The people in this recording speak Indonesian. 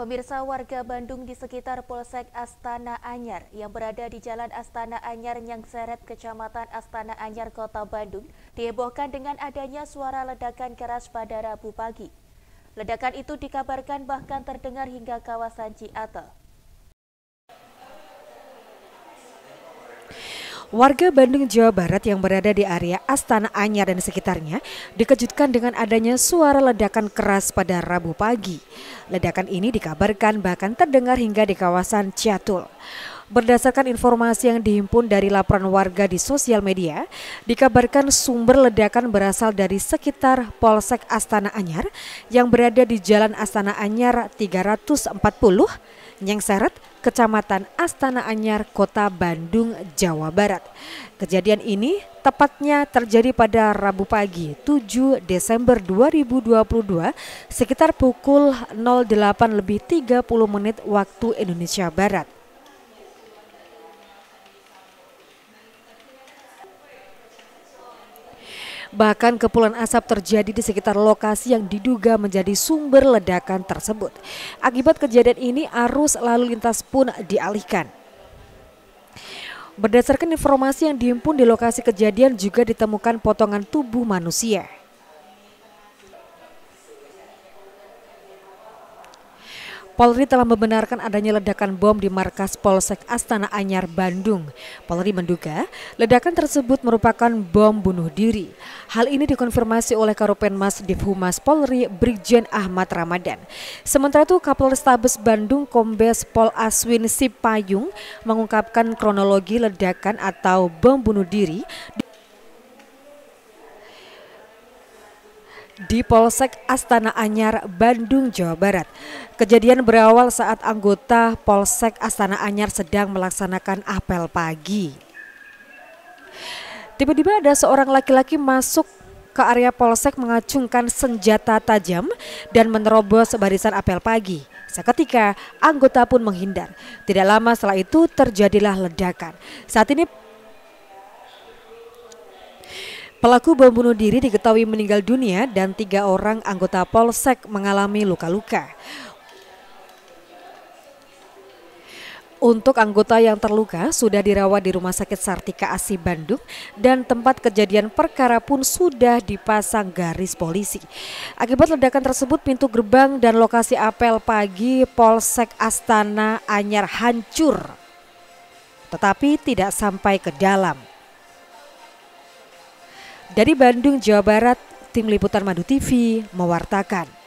Pemirsa warga Bandung di sekitar Polsek Astana Anyar yang berada di Jalan Astana Anyar yang seret Kecamatan Astana Anyar Kota Bandung dihebohkan dengan adanya suara ledakan keras pada Rabu pagi. Ledakan itu dikabarkan bahkan terdengar hingga kawasan Ciatel. Warga Bandung, Jawa Barat yang berada di area Astana Anyar dan sekitarnya dikejutkan dengan adanya suara ledakan keras pada Rabu pagi. Ledakan ini dikabarkan bahkan terdengar hingga di kawasan Ciatul. Berdasarkan informasi yang dihimpun dari laporan warga di sosial media, dikabarkan sumber ledakan berasal dari sekitar Polsek Astana Anyar yang berada di Jalan Astana Anyar 340, Nyengseret, Kecamatan Astana Anyar, Kota Bandung, Jawa Barat. Kejadian ini tepatnya terjadi pada Rabu pagi 7 Desember 2022 sekitar pukul 08 lebih 30 menit waktu Indonesia Barat. Bahkan kepulan asap terjadi di sekitar lokasi yang diduga menjadi sumber ledakan tersebut. Akibat kejadian ini arus lalu lintas pun dialihkan. Berdasarkan informasi yang dihimpun di lokasi kejadian juga ditemukan potongan tubuh manusia. Polri telah membenarkan adanya ledakan bom di markas Polsek Astana Anyar, Bandung. Polri menduga ledakan tersebut merupakan bom bunuh diri. Hal ini dikonfirmasi oleh Karopenmas Divhumas Polri Brigjen Ahmad Ramadan. Sementara itu Kapolrestabes Bandung Kombes Pol Aswin Sipayung mengungkapkan kronologi ledakan atau bom bunuh diri di Polsek Astana Anyar, Bandung, Jawa Barat. Kejadian berawal saat anggota Polsek Astana Anyar sedang melaksanakan apel pagi. Tiba-tiba ada seorang laki-laki masuk ke area Polsek mengacungkan senjata tajam dan menerobos barisan apel pagi. Seketika anggota pun menghindar. Tidak lama setelah itu terjadilah ledakan. Saat ini Pelaku bom bunuh diri diketahui meninggal dunia dan tiga orang anggota Polsek mengalami luka-luka. Untuk anggota yang terluka sudah dirawat di Rumah Sakit Sartika Asi Bandung dan tempat kejadian perkara pun sudah dipasang garis polisi. Akibat ledakan tersebut pintu gerbang dan lokasi apel pagi Polsek Astana Anyar hancur. Tetapi tidak sampai ke dalam. Dari Bandung, Jawa Barat, Tim Liputan Madu TV mewartakan.